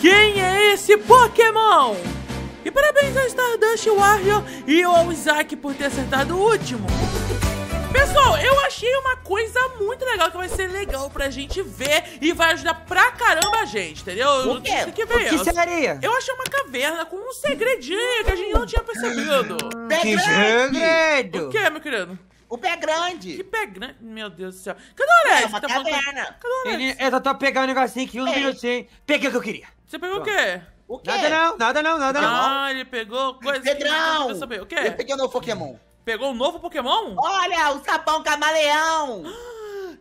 Quem é esse Pokémon? E parabéns ao Stardust Warrior e ao Isaac por ter acertado o último. Pessoal, eu achei uma coisa muito legal que vai ser legal pra gente ver e vai ajudar pra caramba a gente, entendeu? O que? O que, o que seria? Eu achei uma caverna com um segredinho que a gente não tinha percebido. Que segredo? O que, meu querido? O pé grande. Que pé grande? Meu Deus do céu. Cadê o Alex? É uma tá taverna. Cadê o Alex? Ele, ela tá pegando um negocinho aqui, um minutinho. Peguei o que eu queria. Você pegou Pronto. o quê? O quê? Nada não, nada não, nada não. Ah, ele pegou coisa Pedrão! Que saber. O quê? Ele pegou um novo Pokémon. Pegou um novo Pokémon? Olha, o sapão camaleão.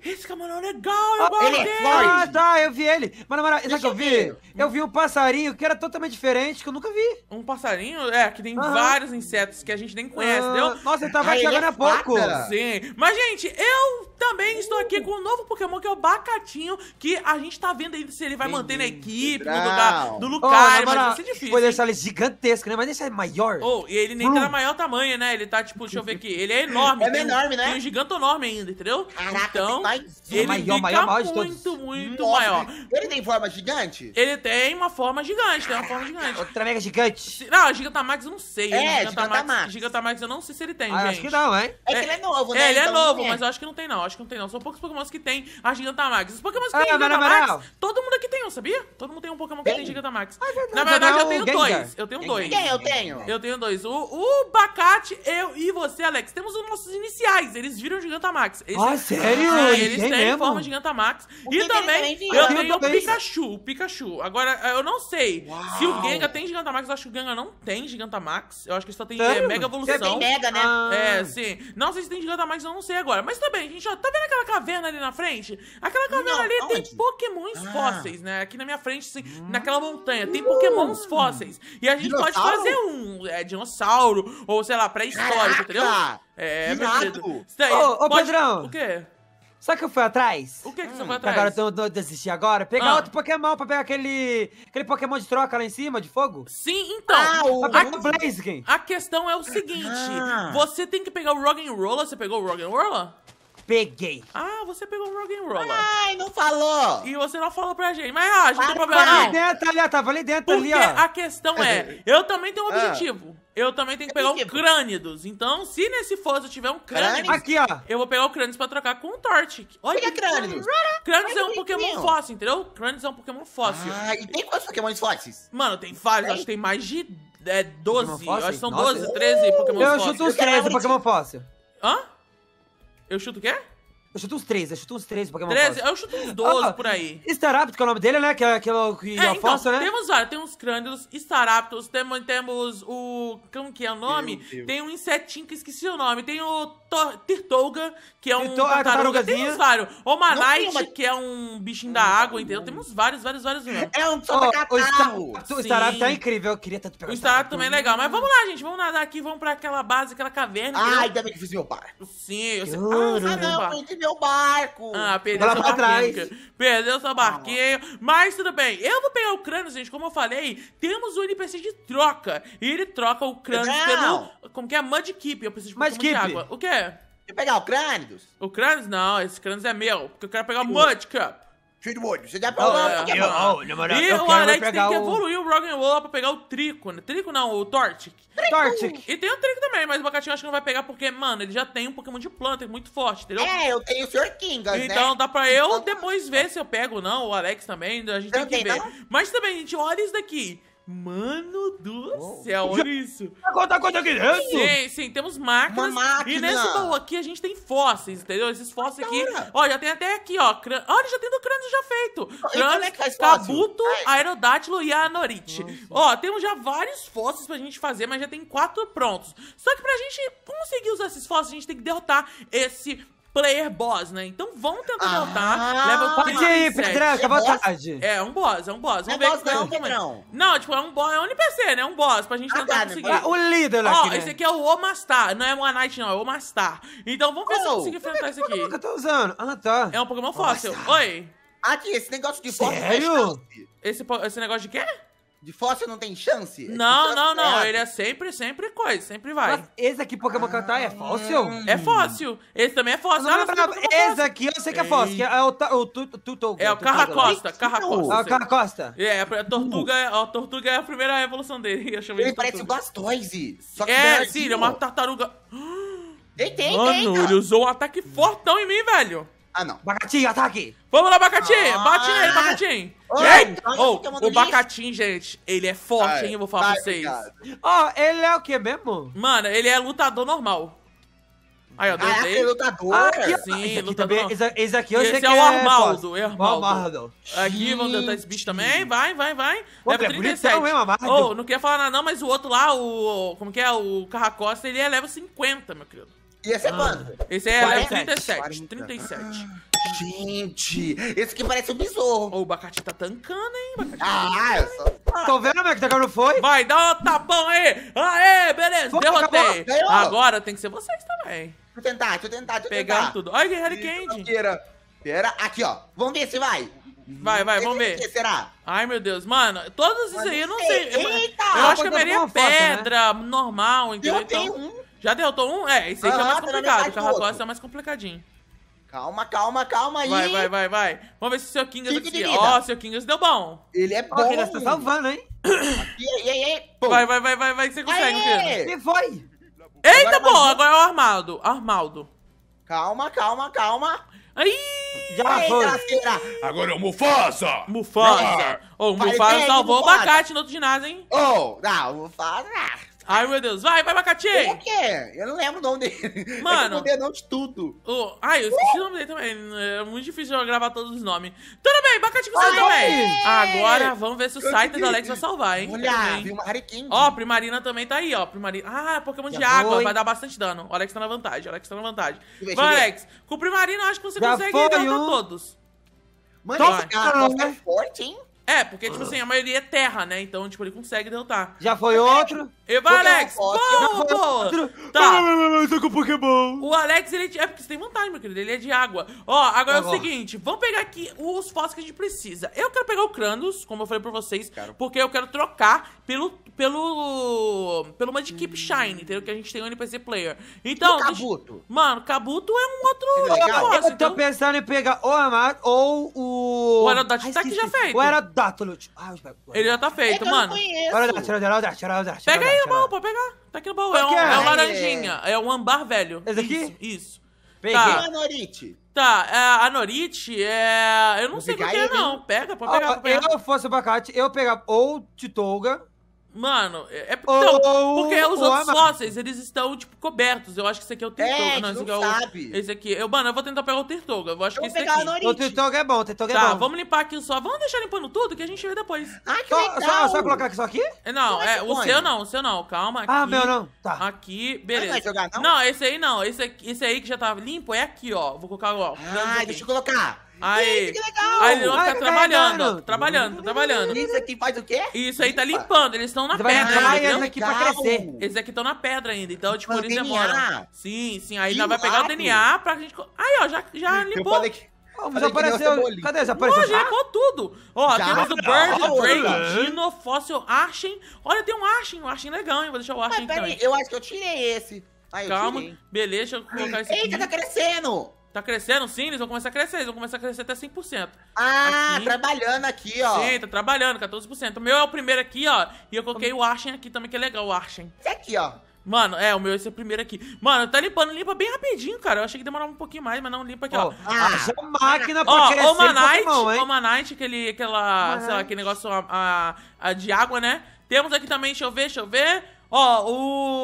Esse camarão é legal, eu ah, ele é dele. ah, tá, eu vi ele. Mas na moral, sabe o que eu vi? Eu vi um passarinho que era totalmente diferente, que eu nunca vi. Um passarinho? É, que tem vários insetos que a gente nem conhece, entendeu? Ah, nossa, então ele tava aqui chegando há é pouco. Sim. Mas, gente, eu também estou aqui com um novo Pokémon, que é o Bacatinho, que a gente tá vendo aí se ele vai manter na equipe, no lugar do Lucario, oh, mas vai ser difícil. Pode deixar ele gigantesco, né? Mas esse ele é maior. Oh, e ele nem Brum. tá na hum. maior tamanho, né? Ele tá, tipo, deixa eu ver aqui. Ele é enorme. É tem, enorme, né? Tem um giganto enorme ainda, entendeu? Caraca, então, tem é ele maior, maior, maior todos. muito, muito Nossa, maior. Ele tem forma gigante? Ele tem uma forma gigante, tem uma forma ah, gigante. Outra mega gigante. Não, Gigantamax eu não sei. É, Gigantamax, Gigantamax. Gigantamax eu não sei se ele tem, ah, gente. Acho que não, hein? É, é que ele é novo, né? É, ele é então, é novo, mas eu acho que não tem não, acho que não tem não. São poucos pokémons que tem a Gigantamax. Os pokémons que ah, tem Gigantamax, todo mundo aqui tem um, sabia? Todo mundo tem um pokémon que tem Gigantamax. Ah, é Na verdade, eu tenho dois. Eu tenho dois. Quem eu tenho? Eu tenho dois. O Bacate, eu e você, Alex, temos os nossos iniciais. Eles viram Gigantamax. Ah, sério? eles têm mesmo. forma Gigantamax. O e também eu tenho o Pikachu, o Pikachu. Agora, eu não sei Uau. se o Gengar tem Gigantamax. Eu acho que o Gengar não tem Gigantamax. Eu acho que só tem é, Mega Evolução. Tem Mega, né? É, ah. É, sim. Não sei se tem Gigantamax, eu não sei agora. Mas também, a gente, ó, tá vendo aquela caverna ali na frente? Aquela caverna não, ali onde? tem pokémons ah. fósseis, né? Aqui na minha frente, assim, hum. naquela montanha, tem pokémons hum. fósseis. E a gente dinossauro? pode fazer um é, dinossauro, ou sei lá, pré-histórico, entendeu? É, meu Ô, pode... Pedrão! O quê? Só que eu fui atrás. O que, que hum. você foi atrás? Agora eu, eu desistir agora. Pegar ah. outro Pokémon pra pegar aquele. aquele Pokémon de troca lá em cima, de fogo? Sim, então. Ah, o, a, Blaziken. A questão é o seguinte: ah. você tem que pegar o Rock'n'Roller. Você pegou o Rock'n'Roller? Peguei. Ah, você pegou um Rock'n'Roller. Ai, não falou. E você não falou pra gente. Mas, ah, a gente não tem problema não. ali dentro, ali, ó. Tava ali dentro, Porque ali, ó. a questão é, eu também tenho um ah. objetivo. Eu também tenho que pegar um Crânidos. Então, se nesse fosse eu tiver um Crânidos... Aqui, ó. Eu vou pegar o Crânidos pra trocar com o Torchic. Olha é Crânidos. Crânidos é um Pokémon fóssil, entendeu? Crânidos é um Pokémon fóssil. Ah, e tem quantos Pokémons fósseis? Mano, tem vários. Acho que tem mais de é, 12. Acho que são 12, 13 Pokémon fósseis. Eu chuto uns 13 Pokémon fóssil. Hã? Eu chuto o quê? Eu chuto uns 13, eu chuto uns 13 Pokémon 13? Posso. Eu chuto uns 12 oh, ah, por aí. Staraptor, que é o nome dele, né? Que é aquele que é, Afonso, então, né? Temos, olha, tem uns crândulos, Staraptor, temos, temos o. Como que é o nome? Tem um insetinho que esqueci o nome. Tem o Tirtouga, que é um Tirtou, é tartaruga. Temos vários. o Manite, que é um bichinho da água, entendeu? Temos vários, vários, vários. Mesmo. É um só oh, O Starap tá incrível, eu queria tanto pegar o Starap. também é legal, mas vamos lá, gente, vamos nadar aqui, vamos pra aquela base, aquela caverna. ai ainda bem que fiz meu barco. Sim, eu sei. Ah, ah não, perdi meu barco. Ah, perdeu seu barquinho. Perdeu seu ah. barquinho. Mas tudo bem, eu vou pegar o crânio, gente, como eu falei, temos o NPC de troca. E ele troca o crânio pelo... Como que é? Mudkeep. Eu preciso de de é água. O que é? Quer pegar o Crânidos? O Crânidos não, esse Crânidos é meu, porque eu quero pegar o Mudcup. Shadeboard, você dá pra lá, oh, eu oh, na moral, E o Alex tem que o... evoluir o Rock'n'Roll pra pegar o Trico, né? Trico não, o Tortic. Tortic. E tem o Trico também, mas o Bocatinho acho que não vai pegar porque, mano, ele já tem um Pokémon de planta, é muito forte, entendeu? É, eu tenho o Sr. Né? Então dá pra eu então, depois ver se eu pego ou não, o Alex também, a gente eu tem que ver. Não? Mas também, gente, olha isso daqui. Mano do céu, olha isso. Agora tá coisa aqui Sim, sim, temos máquinas. Máquina. E nesse baú aqui a gente tem fósseis, entendeu? Esses fósseis aqui. Ó, já tem até aqui, ó. Crân... Olha, já tem do crânio já feito. É crânio, é cabuto, aerodátilo e anorite. Ó, temos já vários fósseis pra gente fazer, mas já tem quatro prontos. Só que pra gente conseguir usar esses fósseis, a gente tem que derrotar esse player boss, né? Então vamos tentar ah. voltar. Ah, level pode ir, Pedrão, que boa tarde. É, um boss, é um boss. É vamos ver boss, não, não, não. não, tipo, é um boss, é um NPC, né? É um boss pra gente ah, tentar ah, conseguir. o líder aqui, Ó, né? esse aqui é o Omastar. Não é o Knight, não, é o Omastar. Então vamos ver oh, se eu oh. consigo enfrentar esse aqui. É que eu tô usando? Ah, tá. É um Pokémon fóssil. Oi. Aqui, esse negócio de fóssil. Sério? Esse, esse negócio de quê? De fóssil não tem chance? É não, não, não. Ele é sempre, sempre coisa, sempre vai. Mas esse aqui, Pokémon Catar, é fóssil? É fóssil. Esse também é fóssil. Não, não, não, esse aqui eu sei que é fóssil. É o Tutogo. É o Carracosta, Carracosta. É o Carracosta. É, a tortuga, é, a tortuga é a primeira evolução dele. Ele parece o Blastoise. é, sim, ele é uma tartaruga. Tem, tem, Mano, ele usou um ataque fortão em mim, velho. Ah, não. bacatinho ataque! Vamos lá, bacatinho, Ah. Bate nele, Bacatim! Eita! Oh, o bacatinho gente, ele é forte, Ai, hein? Eu vou falar tá pra vocês. Ó, oh, ele é o que mesmo? Mano, ele é lutador normal. Aí, ó, Caraca, ah, é lutador. Ah, aqui, Sim, esse lutador. Também, esse, esse aqui eu esse sei é que é o Armaldo. É, Armaldo. Armaldo. Aqui, vamos tentar esse bicho também. Vai, vai, vai. Pô, level é 37. Mesmo, Armaldo. oh, não queria falar nada não, mas o outro lá, o... Como que é? O Carracosta, ele é level 50, meu querido. E esse é ah. Esse é 47. 37. Ah, gente, esse aqui parece um besouro. o Bacati tá tancando, hein? Bacati tá ah, tá eu sou... Tô vendo, meu, que tá não foi. Vai, dá um tapão aí. Aê, beleza, Pô, derrotei. Acabou. Agora tem que ser vocês também. Deixa eu tentar, deixa eu tentar, deixa eu tentar. tudo. Olha, Harry Candy. Pera, aqui, ó. Vamos ver se vai. Vai, vai, vamos ver. Que será? Ai, meu Deus. Mano, todos isso aí eu não é, sei. Eita! Eu acho que a maioria é pedra, né? normal, entendeu? Eu tenho então... um já derrotou um? É, esse aí ah, é mais tá complicado. O Carracosta é mais complicadinho. Calma, calma, calma aí. Vai, vai, vai, vai. Vamos ver se o seu Kingas aqui. Ó, oh, seu Kingas deu bom. Ele é bom. Oh, ele tá salvando, hein? E aí, aí, vai, vai, vai, vai, vai, que você consegue, Kingas. E foi. Eita, pô, agora é o Armaldo. Armaldo. Calma, calma, calma. Aí! Já Eita, Agora é o Mufasa! Mufasa! Ô, oh, o Mufasa salvou o abacate no outro ginásio, hein? Ô, oh, não, o Mufasa... Ai, meu Deus. Vai, vai, Macatinho! Ele é o quê? É? Eu não lembro o nome dele. É Mano. eu o nome de tudo. Oh, ai, eu esqueci uh! o nome dele também. É muito difícil eu gravar todos os nomes. Tudo bem, Macatinho, você também. Agora vamos ver se o eu site do Alex vai salvar, hein? Olha, Primarina. Ó, Primarina também tá aí, ó. Primarina. Ah, Pokémon de água. Vai dar bastante dano. O Alex tá na vantagem. O Alex tá na vantagem. Vai, Alex. Com o Primarina, acho que você Já consegue derrotar um. todos. Mano, Top, cara, cara é forte, hein? É, porque, tipo assim, a maioria é terra, né? Então, tipo, ele consegue derrotar. Já foi outro? E vai, é Alex! Outro. Tá. tô com Pokémon. O Alex, ele é, é... porque você tem vantagem, meu querido. Ele é de água. Ó, agora tá é o tá seguinte. Vamos pegar aqui os fósseis que a gente precisa. Eu quero pegar o Kranos, como eu falei pra vocês. Porque eu quero trocar pelo... Pelo... Pelo Magikarp hum. Shine, entendeu? Que a gente tem um NPC Player. Então... Kabuto. Gente... Mano, Kabuto é um outro... É eu, eu tô então... pensando em pegar ou a ou o... O Heraldot tá aqui já feito. O Datolute. Tá, ah, Ele já tá feito, é mano. Olha lá, tira, Pega aí o baú, pô, pegar. Tá aqui no baú. É, é? é um, é um laranjinha. É um ambar velho. Esse aqui? Isso. Peguei. Tá. a Norite? Tá, é, a Norite é. Eu não sei o que é, não. Pega, pode pegar, Se ah, eu fosse abacate, eu pegava ou Titolga. Mano, é, é porque, não, porque oh, os outros fósseis, eles estão, tipo, cobertos. Eu acho que esse aqui é o é, Tertoga. É, não, esse aqui é o. Sabe. Esse aqui. Eu, mano, eu vou tentar pegar o Tertoga. Eu acho eu que esse aqui. O Tertoga é bom, o Tertoga tá, é bom. Tá, vamos limpar aqui só. Vamos deixar limpando tudo que a gente vê depois. Ah, que só, legal. Só, só colocar isso aqui? Não, é, o põe? seu não, o seu não. Calma. Ah, aqui, ah, meu não. Tá. Aqui, beleza. Não, jogar, não? não, esse aí não. Esse, esse aí que já tá limpo é aqui, ó. Vou colocar, ó. Ah, deixa eu colocar. Aí, que legal! Aí ele tá trabalhando, trabalhando, uhum. trabalhando. Isso aqui faz o quê? Isso aí tá limpando, eles estão na Você pedra vai ainda, aqui pra crescer. Eles aqui estão na pedra ainda, então, tipo, eles demoram. Sim, sim, aí nós vai pegar o DNA pra gente... Aí, ó, já, já então, limpou. Oh, mas apareceu. Cadê? Já apareceu. Oh, já limpou tudo. Ó, temos tá o Bird, o Drake, Dino, Fóssil, Ashen. Olha, tem um Ashen, um Ashen legal, hein? Vou deixar o Ashen. aqui. peraí, então, eu acho que eu tirei esse. Aí, Calma, beleza, deixa eu colocar esse Eita, aqui. Eita, tá crescendo! Tá crescendo, sim, eles vão começar a crescer, eles vão começar a crescer até 100%. Ah, aqui, trabalhando aqui, ó. Sim, tá trabalhando, 14%. O meu é o primeiro aqui, ó, e eu coloquei o Arshen aqui também, que é legal, o Arshen. Esse aqui, ó. Mano, é, o meu esse é o primeiro aqui. Mano, tá limpando, limpa bem rapidinho, cara. Eu achei que demorava um pouquinho mais, mas não limpa aqui, ó. Ah, ah máquina pra ó, crescer Oma Night, Pokémon, Night, aquele, aquela, sei lá, aquele negócio a, a, a, de água, né? Temos aqui também, deixa eu ver, deixa eu ver. Ó,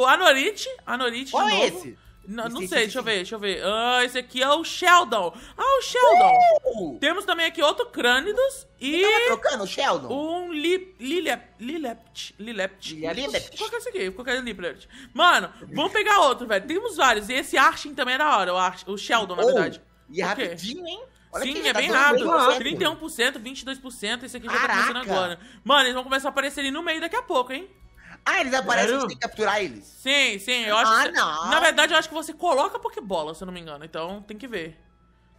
o anorite anorite de é novo. É esse? Não, não sei, deixa eu ver, deixa eu ver. Ah, esse aqui é o Sheldon. Ah, o Sheldon. Uh! Temos também aqui outro Crânidos e... Você trocando o Sheldon? Um li, Lilep... Lilept... Lilept... Lilept... Qual que é esse aqui? Qual que é Lilept? Mano, vamos pegar outro, velho. Temos vários. E esse Arshin também é da hora, o, Arch, o Sheldon, na oh, verdade. E é rapidinho, hein? Olha Sim, é tá bem rápido. 31%, 22%. Esse aqui já Caraca. tá começando agora. Mano, eles vão começar a aparecer ali no meio daqui a pouco, hein? Ah, eles aparecem, você tem que capturar eles. Sim, sim, eu acho. Ah, que... não. Na verdade, eu acho que você coloca Pokébola, se eu não me engano. Então, tem que ver.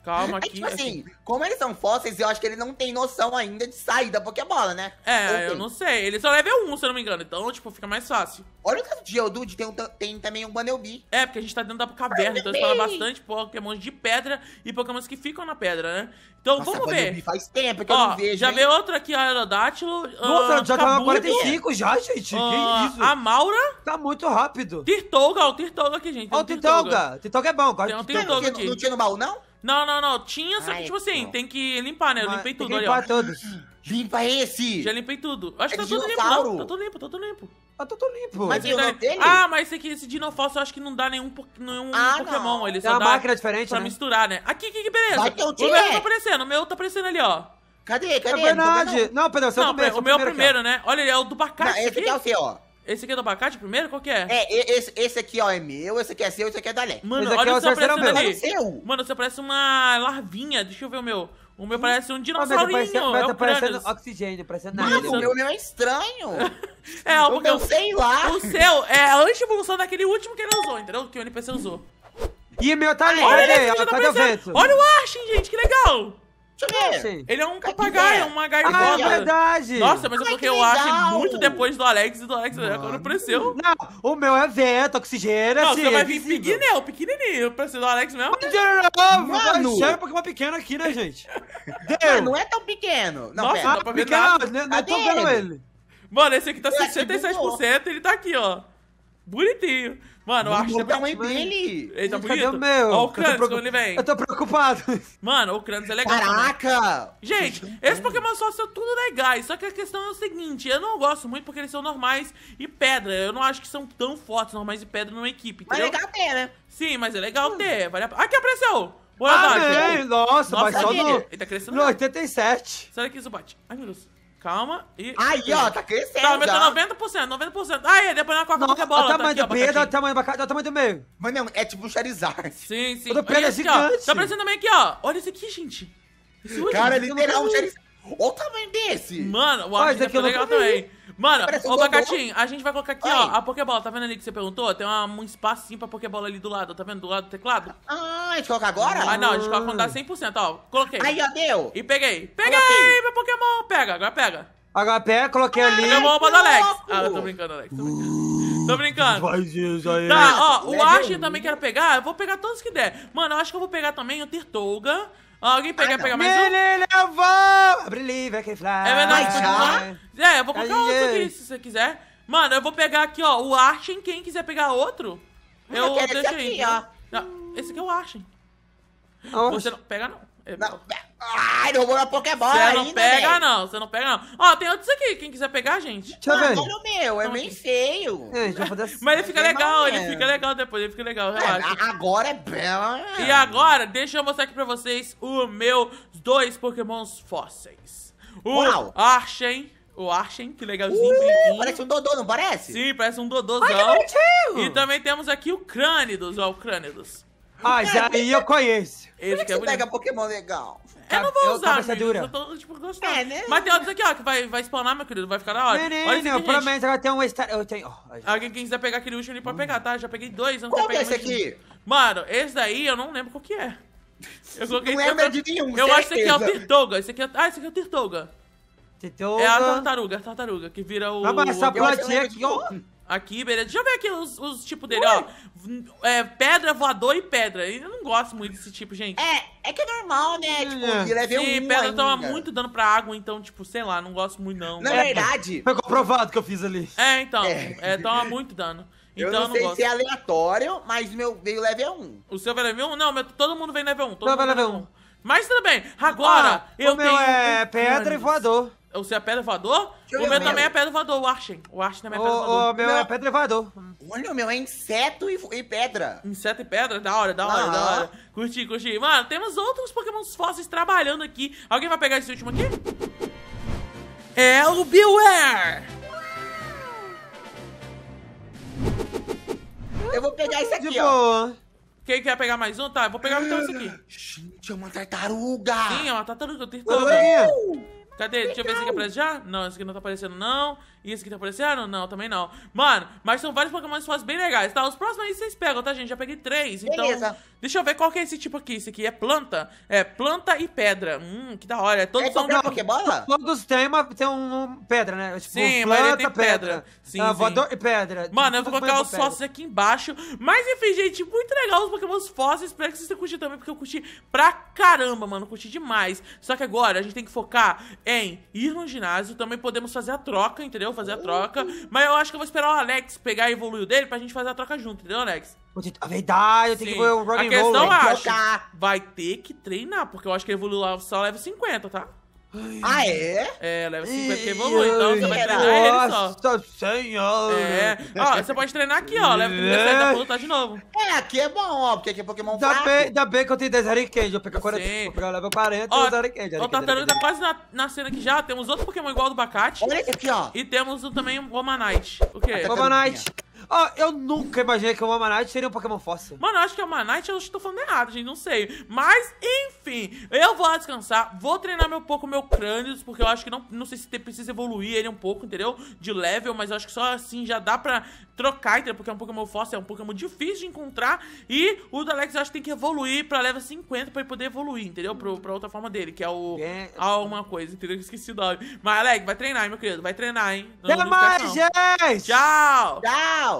Calma aqui. É, tipo assim. assim, como eles são fósseis, eu acho que ele não tem noção ainda de sair da Pokébola, né? É, eu não sei. Ele só level 1, se eu não me engano. Então, tipo, fica mais fácil. Olha o caso de Geodude, tem, um, tem também um Banelbi. É, porque a gente tá dentro da caverna, então fala bastante Pokémon de pedra e Pokémons que ficam na pedra, né? Então, Nossa, vamos ver. Faz tempo que ó, eu não vejo, Já veio outro aqui, Aerodátilo. Ah, Nossa, já tá tava 45 já, gente. Ah, que isso? A Maura. Tá muito rápido. Tirtolga, ó, o Tirtolga aqui, gente. Ó, o Tirtolga. Tirtolga é bom. Tem um Tirtolga aqui. Não tinha no baú, não? Não, não, não. Tinha, só que, tipo assim, tem que limpar, né? Eu limpei tudo ali, ó. limpar todos. Limpa esse! Já limpei tudo. Acho é que tá tudo limpo, Tá tudo limpo, tá tudo limpo. Tá tudo limpo. Mas tem dele? Ah, mas esse, aqui, esse dinossauro eu acho que não dá nenhum, nenhum Ah, Pokémon. Ele dá uma máquina diferente, pra né? misturar, né? Aqui, que, que beleza. o meu tá aparecendo, o meu tá aparecendo ali, ó. Cadê? Cadê? É Não tô verdade. Não, Pedro, você é o primeiro. o meu é o primeiro, né? Olha, é o do não. Bacate. esse aqui é o seu, ó. Esse aqui é do abacate primeiro? Qual que é? É, esse, esse aqui, ó, é meu, esse aqui é seu, esse aqui é da Lé. Mano, esse olha é o seu aparecendo meu. ali. É seu. Mano, você parece uma larvinha. Deixa eu ver o meu. O meu parece um tá dinossaurinho. Ah, tá é tá parecendo oxigênio, tá parecendo nada. Mano, o meu, meu é estranho. é, o meu, sei lá. O seu é a anti-evolução daquele último que ele usou, entendeu? Que o NPC usou. E meu tá ali, olha cadê? Cadê, cadê o vento? Olha o Arshin, gente, que legal! Deixa eu é, ver. Ele é um papagaio, é, é um MacGyver. Ah, é verdade. Nossa, mas é, é porque eu acho muito depois do Alex e do Alex Mano. quando apareceu. Não, o meu é vento, oxigênio, Não, assim, você vai vir pequenininho, pequenininho, pra ser do Alex mesmo. Mano! Sério, Pokémon pequeno aqui, né, gente? Mano, não é tão pequeno. Não, Nossa, pera. não tá pra pequeno, nada. Né, não, tô vendo ele. Mano, esse aqui tá 67%, ele tá aqui, ó. Bonitinho. Mano, eu acho que é o tamanho dele. Ele tá bonito. Cadê o meu? Ó, o Kranz, quando ele vem. Eu tô preocupado. Mano, o Kranz é legal. Caraca! Mano. Gente, esses Pokémon só são tudo legais. Só que a questão é o seguinte: eu não gosto muito porque eles são normais e pedra. Eu não acho que são tão fortes normais e pedra numa equipe. Entendeu? Mas é legal ter, né? Sim, mas é legal hum. ter. Vale a... Aqui apareceu! Boa ah, Nossa, Nossa, mas só no. Ele tá crescendo. No 87. Será que isso bate? Ai, meu Deus. Calma e. Aí, ó, tá crescendo. Tá aumentando 90%, 90%. Aí, depois na Coca Nossa, é bola. Olha o tá tamanho tá aqui, do Pedro, olha é o tamanho, olha é o tamanho do meio. Mano, não, é tipo um Charizard. Sim, sim. O do peito é tá gigante. Aqui, tá aparecendo também aqui, ó. Olha isso aqui, gente. Isso, cara, gente, literal um Charizard. Olha o tamanho desse! Mano, o Mas, é que legal também. Mano, Parece ô um Bacatinho, a gente vai colocar aqui, Oi. ó, a Pokébola. Tá vendo ali que você perguntou? Tem uma, um espacinho pra Pokébola ali do lado, tá vendo? Do lado do teclado. Ah, a gente coloca agora? Ah, não, a gente coloca quando dá 100%, ó. Coloquei. Aí, ó, deu. E peguei. Peguei, meu Pokémon. Pega, agora pega. Agora pega, coloquei ali. Pokémon do Alex. Ah, tô brincando, Alex, tô brincando. Tô brincando. Faz isso aí. Tá, ó, o é Ashen também quero pegar. Eu vou pegar todos que der. Mano, eu acho que eu vou pegar também o Tertolga alguém pega, ah, pega mais um? É verdade, pode pular? É, eu vou colocar outro aqui, se você quiser. Mano, eu vou pegar aqui, ó, o Arshen. Quem quiser pegar outro, eu, eu deixo aí. Aqui, tá? ó. esse aqui é o Arshen. Você não pega, não. É não, ai, vou minha Pokébola Você não pega, véio. não. Você não pega, não. Ó, tem outros aqui. Quem quiser pegar, gente. Deixa eu ver. Olha é o meu, é então, bem feio. É, assim, Mas ele fica né? legal, ele é. fica legal depois. Ele fica legal, é, relaxa. agora é bela. E agora, deixa eu mostrar aqui pra vocês o meu dois Pokémons fósseis. O Uau. O Arshen, que legalzinho, uh, Parece um Dodô, não parece? Sim, parece um Dodôzão. Ai, que bonitinho. E também temos aqui o Crânidos, ó, o Crânidos. Ah, já aí eu conheço. Esse Como é que é você pega Pokémon legal? Eu não vou usar, amigo. dura. Eu tô, tipo, gostando. É, né? Mas tem outros aqui, ó, que vai, vai spawnar, meu querido. Vai ficar na hora. Olha isso Menino, pelo menos agora tem um extra. Eu tenho. ó, Alguém que quiser pegar aquele último ali pode pegar, tá? Já peguei dois, eu não Qual que é esse aqui? Mano, esse daí eu não lembro qual que é. Eu coloquei Não lembra é de nenhum, Eu acho que é esse aqui é o certeza. Tirtoga. Esse aqui é... Ah, esse aqui é o Tirtoga. Tetoga. É a tartaruga, a tartaruga, que vira o... Ah, mas essa platinha aqui, ó. cor. Aqui, beleza. Deixa eu ver aqui os, os tipos dele, Ui. ó. É, pedra, voador e pedra. Eu não gosto muito desse tipo, gente. É, é que é normal, né? Hum, tipo, level é. Sim, um é pedra ainda. toma muito dano pra água, então, tipo, sei lá, não gosto muito, não. Na é, é verdade... Foi comprovado que eu fiz ali. É, então. É. é toma muito dano. Então, eu não, não sei gosto. se é aleatório, mas meu veio level 1. O seu veio level 1? Não, meu, todo mundo veio level 1. Todo não, mundo veio level 1. 1. Mas tudo bem. Agora, ah, eu o meu tenho... é pedra e voador. Você é pedra voador? Deixa o meu também meu. é pedra voador, o Arshen. O Arshen também é pedra voador. O meu é pedra voador. Olha, o meu é inseto e, e pedra. Inseto e pedra? Da hora, da hora, ah. da hora. Curti, curti. Mano, temos outros pokémons fósseis trabalhando aqui. Alguém vai pegar esse último aqui? É o Beware! Eu vou pegar esse aqui, De ó. Quem quer pegar mais um? Tá, eu vou pegar então esse aqui. Gente, é uma tartaruga! Sim, é uma tartaruga, tartaruga. Oi. Cadê? Legal. Deixa eu ver se aqui aparece já. Não, esse aqui não tá aparecendo, não. E esse aqui tá aparecendo? Não, também não. Mano, mas são vários Pokémon que bem legais, tá? Os próximos aí vocês pegam, tá, gente? Já peguei três, então Beleza. então... Deixa eu ver qual que é esse tipo aqui. Esse aqui é planta. É planta e pedra. Hum, que da hora. É todos é são de... Pokébola? Todos têm uma tem um, pedra, né? Tipo, sim, planta, tem pedra. pedra. Sim, ah, sim. Voador e pedra. Mano, eu vou colocar os fósseis aqui embaixo. Mas enfim, gente, muito legal os Pokémons fósseis. Espero que vocês tenham curtido também, porque eu curti pra caramba, mano. Curti demais. Só que agora a gente tem que focar em ir no ginásio. Também podemos fazer a troca, entendeu? Fazer a troca. Uhum. Mas eu acho que eu vou esperar o Alex pegar e evoluir o dele pra gente fazer a troca junto, entendeu, Alex? A é verdade, eu Sim. tenho que ver o Rock A questão, roll, eu é acho, vai ter que treinar, porque eu acho que evoluiu lá só leva 50, tá? Ah, é? É, leva 50 que evolui, então você vai treinar ele só. Nossa senhora! É. Ó, você pode treinar aqui, ó. Leva 37 da lutar de novo. É, aqui é bom, ó, porque aqui é Pokémon da fraco. Ainda bem que eu tenho 10 Arikenji, eu peguei 40, Sim. vou pegar level 40 ó, e 10 Arikenji. Ó, o Tartaruga tá quase na, cena aqui já. Temos outro Pokémon igual ao do Bacate. Olha esse aqui, ó. E temos o, também o Omanite. O quê? Omanite ó eu nunca imaginei que o Manite seria um Pokémon fóssil. Mano, acho que o Manite eu estou falando errado, gente, não sei. Mas, enfim, eu vou lá descansar, vou treinar meu, um pouco meu crânio, porque eu acho que não, não sei se precisa evoluir ele um pouco, entendeu? De level, mas eu acho que só assim já dá pra trocar, entendeu? Porque é um Pokémon fóssil, é um Pokémon difícil de encontrar. E o do Alex eu acho que tem que evoluir pra level 50 pra ele poder evoluir, entendeu? Pro, pra outra forma dele, que é o. É. Alguma coisa, entendeu? Esqueci o nome. Mas, Alex, vai treinar, hein, meu querido, vai treinar, hein? Até mais, gente! Tchau! Tchau!